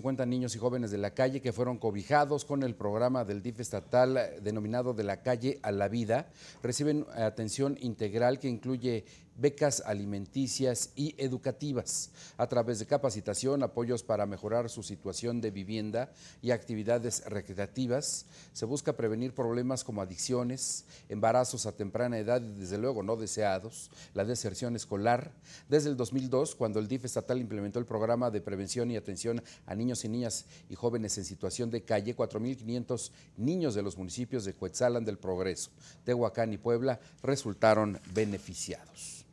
50 niños y jóvenes de la calle que fueron cobijados con el programa del DIF estatal eh, denominado De la calle a la vida reciben atención integral que incluye becas alimenticias y educativas a través de capacitación, apoyos para mejorar su situación de vivienda y actividades recreativas. Se busca prevenir problemas como adicciones, embarazos a temprana edad y desde luego no deseados, la deserción escolar. Desde el 2002, cuando el DIF estatal implementó el programa de prevención y atención a niños niños y niñas y jóvenes en situación de calle, 4.500 niños de los municipios de Cuetzalan del Progreso, Tehuacán y Puebla resultaron beneficiados.